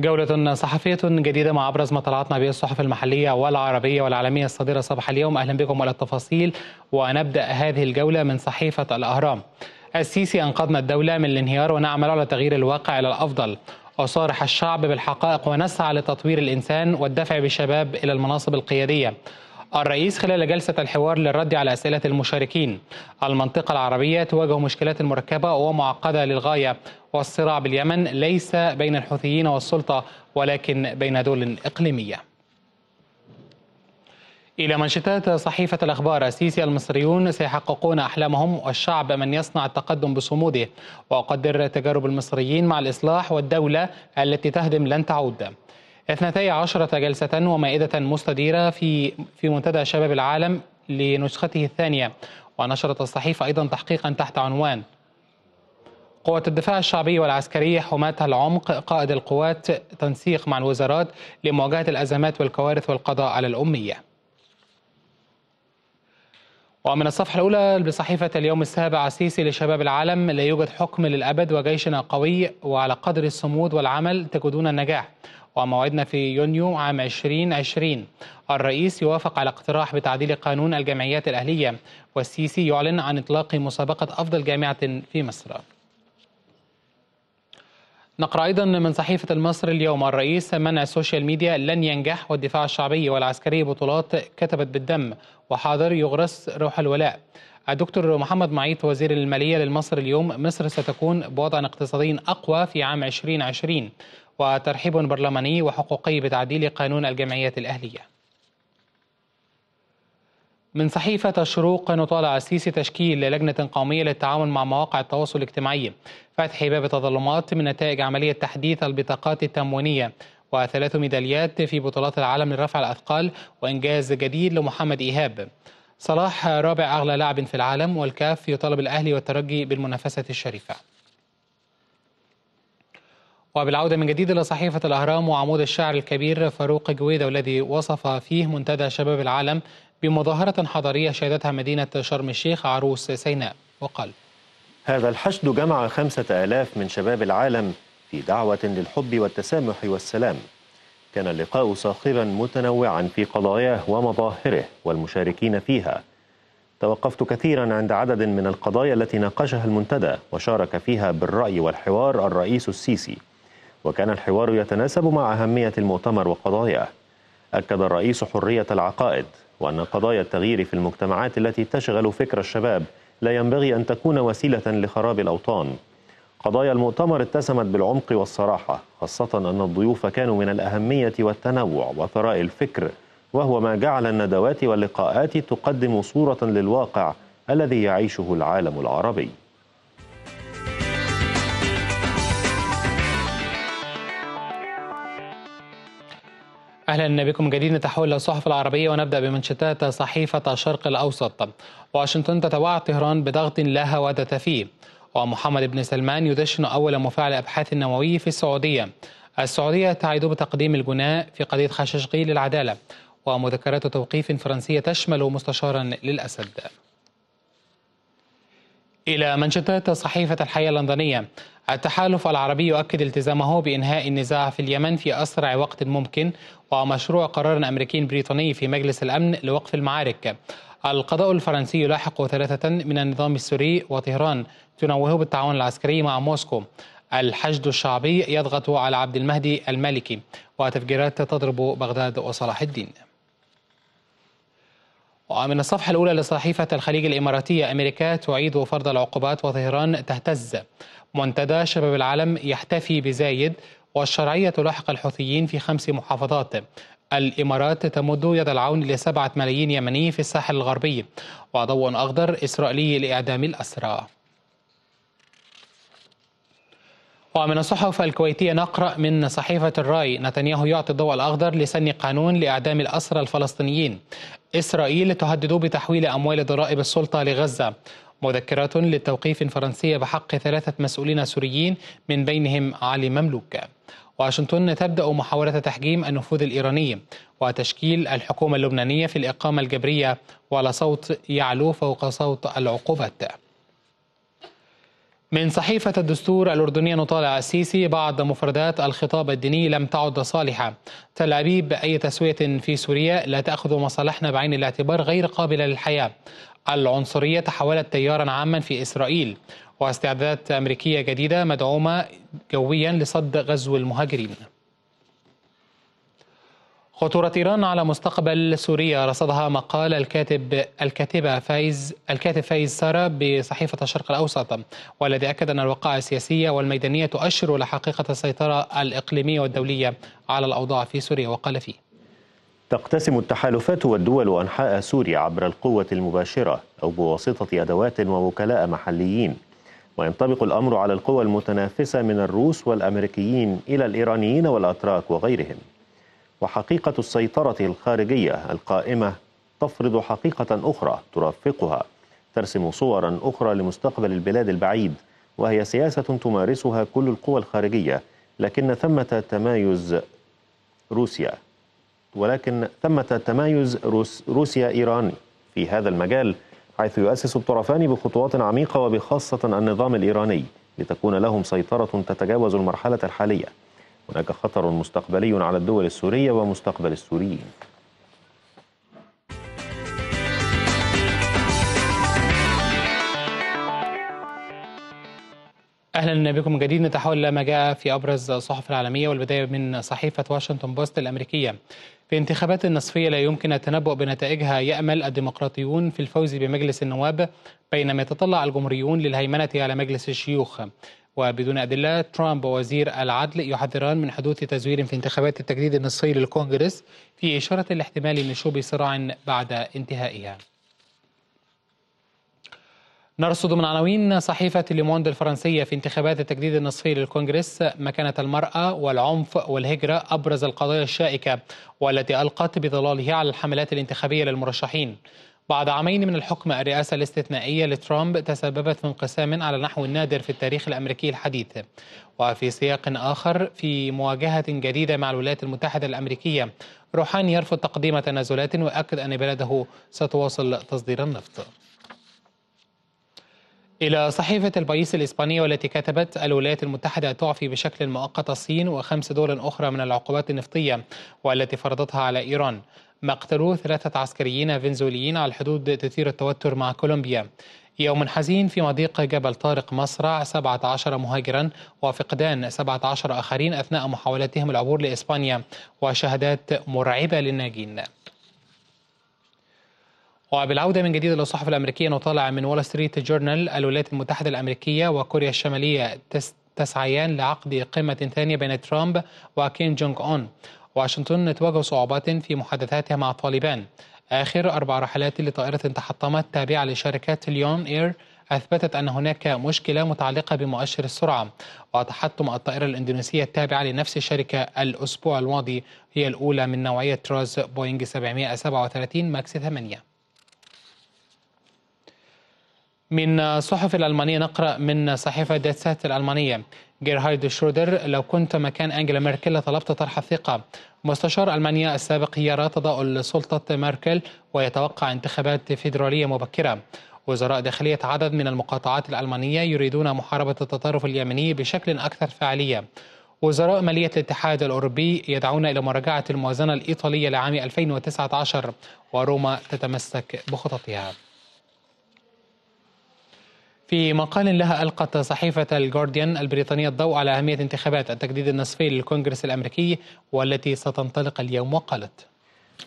جولة صحفية جديدة مع أبرز ما طلعتنا به الصحف المحلية والعربية والعالمية الصادرة صباح اليوم أهلا بكم على التفاصيل ونبدأ هذه الجولة من صحيفة الأهرام السيسي أنقذنا الدولة من الانهيار ونعمل على تغيير الواقع إلى الأفضل أصارح الشعب بالحقائق ونسعى لتطوير الإنسان والدفع بالشباب إلى المناصب القيادية الرئيس خلال جلسة الحوار للرد على أسئلة المشاركين المنطقة العربية تواجه مشكلات مركبة ومعقدة للغاية والصراع باليمن ليس بين الحوثيين والسلطة ولكن بين دول إقليمية إلى منشطات صحيفة الأخبار السيسي المصريون سيحققون أحلامهم والشعب من يصنع التقدم بصموده وأقدر تجارب المصريين مع الإصلاح والدولة التي تهدم لن تعود اثنتي عشرة جلسة ومائدة مستديرة في في منتدى شباب العالم لنسخته الثانية ونشرت الصحيفة أيضا تحقيقا تحت عنوان قوة الدفاع الشعبي والعسكري حماة العمق قائد القوات تنسيق مع الوزارات لمواجهة الأزمات والكوارث والقضاء على الأمية ومن الصفحة الأولى بصحيفة اليوم السابع السيسي لشباب العالم لا يوجد حكم للأبد وجيشنا قوي وعلى قدر الصمود والعمل تجدون النجاح وموعدنا في يونيو عام 2020 الرئيس يوافق على اقتراح بتعديل قانون الجمعيات الأهلية والسيسي يعلن عن إطلاق مسابقة أفضل جامعة في مصر نقرأ أيضا من صحيفة المصر اليوم الرئيس منع السوشيال ميديا لن ينجح والدفاع الشعبي والعسكري بطولات كتبت بالدم وحاضر يغرس روح الولاء الدكتور محمد معيط وزير المالية للمصر اليوم مصر ستكون بوضع اقتصادي أقوى في عام 2020 وترحيب برلماني وحقوقي بتعديل قانون الجمعيات الأهلية من صحيفة الشروق نطالع السيسي تشكيل لجنة قومية للتعاون مع مواقع التواصل الاجتماعي فتح باب تظلمات من نتائج عملية تحديث البطاقات التموينية وثلاث ميداليات في بطولات العالم لرفع الأثقال وإنجاز جديد لمحمد إيهاب صلاح رابع أغلى لاعب في العالم والكاف يطالب الأهلي والترجي بالمنافسة الشريفة وبالعودة من جديد إلى صحيفة الأهرام وعمود الشعر الكبير فاروق جويدة والذي وصف فيه منتدى شباب العالم بمظاهرة حضارية شهدتها مدينة شرم الشيخ عروس سيناء وقال هذا الحشد جمع خمسة آلاف من شباب العالم في دعوة للحب والتسامح والسلام كان اللقاء صاخبا متنوعا في قضاياه ومظاهره والمشاركين فيها توقفت كثيرا عند عدد من القضايا التي ناقشها المنتدى وشارك فيها بالرأي والحوار الرئيس السيسي وكان الحوار يتناسب مع أهمية المؤتمر وقضاياه أكد الرئيس حرية العقائد وأن قضايا التغيير في المجتمعات التي تشغل فكر الشباب لا ينبغي أن تكون وسيلة لخراب الأوطان قضايا المؤتمر اتسمت بالعمق والصراحة خاصة أن الضيوف كانوا من الأهمية والتنوع وثراء الفكر وهو ما جعل الندوات واللقاءات تقدم صورة للواقع الذي يعيشه العالم العربي اهلا بكم جديد نتحول الى الصحف العربيه ونبدا بمنشطات صحيفه الشرق الاوسط واشنطن تتوعد طهران بضغط لا هواده فيه ومحمد بن سلمان يدشن اول مفاعل ابحاث النووي في السعوديه السعوديه تعيد بتقديم الجناء في قضيه خششقي للعداله ومذكرات توقيف فرنسيه تشمل مستشارا للاسد إلى منشطات صحيفة الحياة اللندنية التحالف العربي يؤكد التزامه بإنهاء النزاع في اليمن في أسرع وقت ممكن ومشروع قرار أمريكي بريطاني في مجلس الأمن لوقف المعارك القضاء الفرنسي يلاحق ثلاثة من النظام السوري وطهران تنوه بالتعاون العسكري مع موسكو الحشد الشعبي يضغط على عبد المهدي المالكي وتفجيرات تضرب بغداد وصلاح الدين ومن الصفحة الأولى لصحيفة الخليج الإماراتية أمريكا تعيد فرض العقوبات وطهران تهتز منتدى شباب العالم يحتفي بزايد والشرعية تلاحق الحوثيين في خمس محافظات الإمارات تمد يد العون لسبعة ملايين يمني في الساحل الغربي وضوء أخضر إسرائيلي لإعدام الأسرى ومن الصحف الكويتية نقرأ من صحيفة الرأي نتنياهو يعطي الضوء الأخضر لسن قانون لإعدام الأسرى الفلسطينيين إسرائيل تهدد بتحويل أموال ضرائب السلطة لغزة مذكرات للتوقيف الفرنسية بحق ثلاثة مسؤولين سوريين من بينهم علي مملوك واشنطن تبدأ محاولة تحجيم النفوذ الإيراني وتشكيل الحكومة اللبنانية في الإقامة الجبرية ولا صوت يعلو فوق صوت العقوبات من صحيفة الدستور الأردنية نطالع السيسي بعض مفردات الخطاب الديني لم تعد صالحة تل أبيب أي تسوية في سوريا لا تأخذ مصالحنا بعين الاعتبار غير قابلة للحياة العنصرية تحولت تيارا عاما في إسرائيل واستعدادات أمريكية جديدة مدعومة جويا لصد غزو المهاجرين خطورة إيران على مستقبل سوريا رصدها مقال الكاتب الكاتبة فايز الكاتب فايز سارة بصحيفة الشرق الأوسط والذي أكد أن الوقائع السياسية والميدانية تؤشر لحقيقة السيطرة الإقليمية والدولية على الأوضاع في سوريا وقال فيه تقتسم التحالفات والدول أنحاء سوريا عبر القوة المباشرة أو بواسطة أدوات ووكلاء محليين وينطبق الأمر على القوى المتنافسة من الروس والأمريكيين إلى الإيرانيين والأتراك وغيرهم وحقيقة السيطرة الخارجية القائمة تفرض حقيقة أخرى ترافقها ترسم صورا أخرى لمستقبل البلاد البعيد وهي سياسة تمارسها كل القوى الخارجية لكن ثمة تمايز روسيا ولكن ثمة تمايز روس روسيا إيران في هذا المجال حيث يؤسس الطرفان بخطوات عميقة وبخاصة النظام الإيراني لتكون لهم سيطرة تتجاوز المرحلة الحالية هناك خطر مستقبلي على الدول السورية ومستقبل السوريين اهلا بكم جديد نتحول الى ما جاء في ابرز الصحف العالميه والبدايه من صحيفه واشنطن بوست الامريكيه. في انتخابات نصفيه لا يمكن التنبؤ بنتائجها يامل الديمقراطيون في الفوز بمجلس النواب بينما يتطلع الجمهوريون للهيمنه على مجلس الشيوخ. وبدون أدلة ترامب ووزير العدل يحذران من حدوث تزوير في انتخابات التجديد النصفي للكونغرس في إشارة الاحتمال نشوب صراع بعد انتهائها نرصد من عناوين صحيفة ليموند الفرنسية في انتخابات التجديد النصفي للكونغرس مكانة المرأة والعنف والهجرة أبرز القضايا الشائكة والتي ألقت بظلالها على الحملات الانتخابية للمرشحين بعد عامين من الحكم الرئاسة الاستثنائية لترامب تسببت في انقسام على نحو نادر في التاريخ الأمريكي الحديث وفي سياق آخر في مواجهة جديدة مع الولايات المتحدة الأمريكية روحاني يرفض تقديم تنازلات وأكد أن بلده ستواصل تصدير النفط إلى صحيفة البايس الإسبانية والتي كتبت الولايات المتحدة تعفي بشكل مؤقت الصين وخمس دول أخرى من العقوبات النفطية والتي فرضتها على إيران مقتل ثلاثة عسكريين فنزويليين على الحدود تثير التوتر مع كولومبيا يوم حزين في مضيق جبل طارق مصرع 17 مهاجرا وفقدان 17 آخرين أثناء محاولتهم العبور لإسبانيا وشهادات مرعبة للناجين وبالعودة من جديد للصحف الأمريكية نطالع من وول ستريت جورنال الولايات المتحدة الأمريكية وكوريا الشمالية تسعيان لعقد قمة ثانية بين ترامب وكيم جونج أون واشنطن تواجه صعوبات في محادثاتها مع طالبان آخر أربع رحلات لطائرة تحطمت تابعة لشركة ليون إير أثبتت أن هناك مشكلة متعلقة بمؤشر السرعة وتحطم الطائرة الإندونيسية التابعة لنفس الشركة الأسبوع الماضي هي الأولى من نوعية تراز بوينغ 737 ماكس 8 من صحف الألمانية نقرأ من صحيفة ديتسات الألمانية جيرهارد شرودر لو كنت مكان أنجلا ميركل لطلبت طرح الثقة مستشار ألمانيا السابق يرى تضاؤل لسلطة ميركل ويتوقع انتخابات فيدرالية مبكرة وزراء داخلية عدد من المقاطعات الألمانية يريدون محاربة التطرف اليمني بشكل أكثر فعالية وزراء مالية الاتحاد الأوروبي يدعون إلى مراجعة الموازنة الإيطالية لعام 2019 وروما تتمسك بخططها في مقال لها ألقت صحيفة الجارديان البريطانية الضوء على أهمية انتخابات التجديد النصفي للكونغرس الأمريكي والتي ستنطلق اليوم وقالت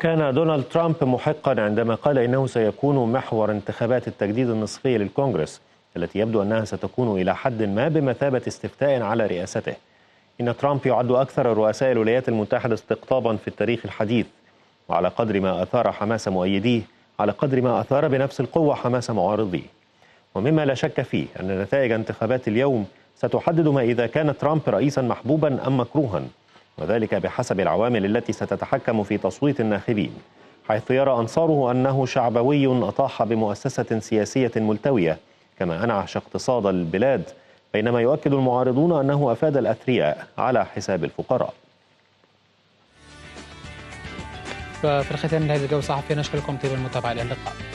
كان دونالد ترامب محقا عندما قال إنه سيكون محور انتخابات التجديد النصفي للكونغرس التي يبدو أنها ستكون إلى حد ما بمثابة استفتاء على رئاسته إن ترامب يعد أكثر رؤساء الولايات المتحدة استقطابا في التاريخ الحديث وعلى قدر ما أثار حماس مؤيديه على قدر ما أثار بنفس القوة حماس معارضيه ومما لا شك فيه أن نتائج انتخابات اليوم ستحدد ما إذا كان ترامب رئيسا محبوبا أم مكروها وذلك بحسب العوامل التي ستتحكم في تصويت الناخبين حيث يرى أنصاره أنه شعبوي أطاح بمؤسسة سياسية ملتوية كما أنعش اقتصاد البلاد بينما يؤكد المعارضون أنه أفاد الأثرياء على حساب الفقراء ففي الختام لهذا الجو صحفي نشكركم طيب المتابعة إلى اللقاء